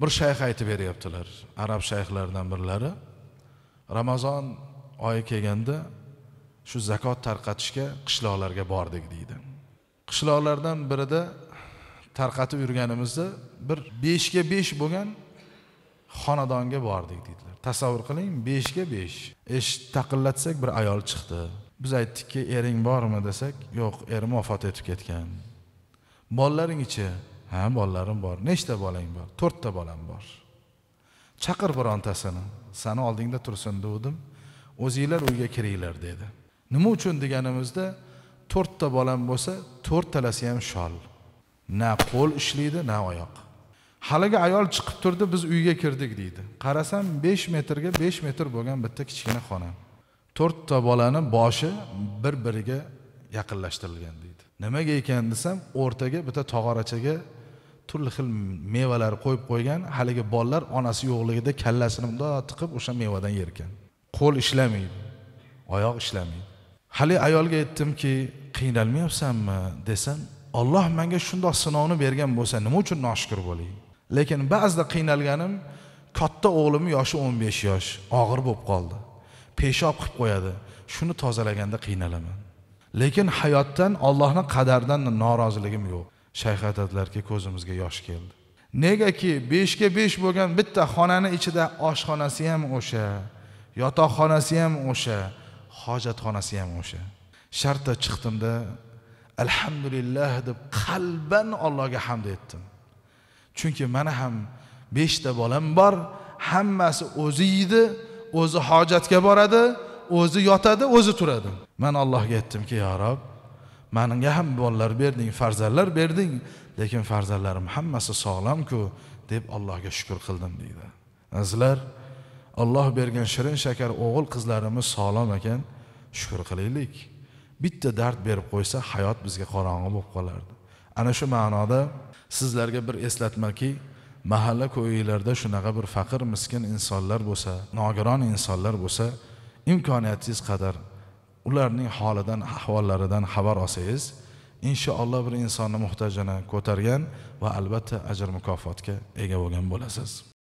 bir shayx aytib beryaptilar arab shayxlaridan birlari ramazon oyi kelganda shu zakot tarqatishga qishloqlarga bordik deydi qishloqlardan birida tarqatib yurganimizda bir beshga besh bo'lgan xonadonga bordik deydilar tasavvur qiling beshga besh eshik taqillatsak bir ayol chiqdi biz aytdikki ering bormi desak yo'q erim vafot etib ketgan bolalaringchi ichi ha bolalarim bor nechta bolang bor to'rtta bolam bor chaqir birontasini sani oldingda tursin deguvdim o'zinglar uyga kiringlar dedi nima uchun deganimizda to'rtta bolam bo'lsa to'rttalasi ham shol na qo'l ishlaydi na oyoq haligi ayol chiqib turdi biz uyga kirdik deydi qarasam besh metrga besh metr bo'lgan bitta kichkina xona to'rtta bolani boshi bir biriga yaqinlashtirilgan deydi nimaga ekan desam o'rtaga bitta tog'orachaga turli xil mevalar qo'yib qo'ygan haligi bolalar onasi yo'qligida kallasini bundoq tiqib o'sha mevadan yerkan qo'l ishlamaydi oyoq ishlamaydi haligi ayolga aytdimki qiynalmayapsanmi desam olloh menga shundoq sinovni bergan bo'lsa nima uchun noshukur bo'lay lekin ba'zida qiynalganim katta o'g'limni yoshi o'n besh yosh og'ir bo'lib qoldi peshob qilib qo'yadi shuni tozalaganda qiynalaman lekin hayotdan ollohni qadaridan noroziligim yo'q shayx aytadilarki ko'zimizga yosh keldi negaki beshga besh bo'lgan bitta xonani ichida oshxonasi ham o'sha yotoqxonasi ham o'sha hojatxonasi ham o'sha shartta chiqdimda alhamdulillah deb qalban ollohga hamd etdim chunki mana ham beshta bolam bor hammasi o'zi yeydi o'zi hojatga boradi o'zi yotadi o'zi turadi man allohga aytdimki yo rob manga ham bolalar berding farzandlar berding lekin farzandlarim hammasi sog'lomku deb allohga shukur qildim deydi azizlar olloh bergan shirin shakar o'g'il qizlarimiz sog'lom ekan shukur qilaylik bitta dard berib qo'ysa hayot bizga qorong'i bo'lib qolardi ana shu ma'noda sizlarga bir eslatmaki mahalla ko'yinglarda shunaqa bir faqir miskin insonlar bo'lsa nogiron insonlar bo'lsa imkoniyatingiz qadar ularning holidan ahvollaridan xabar olsangiz inshaalloh bir insonni muhtojini ko'targan va albatta ajr mukofotga ega bo'lgan bo'lasiz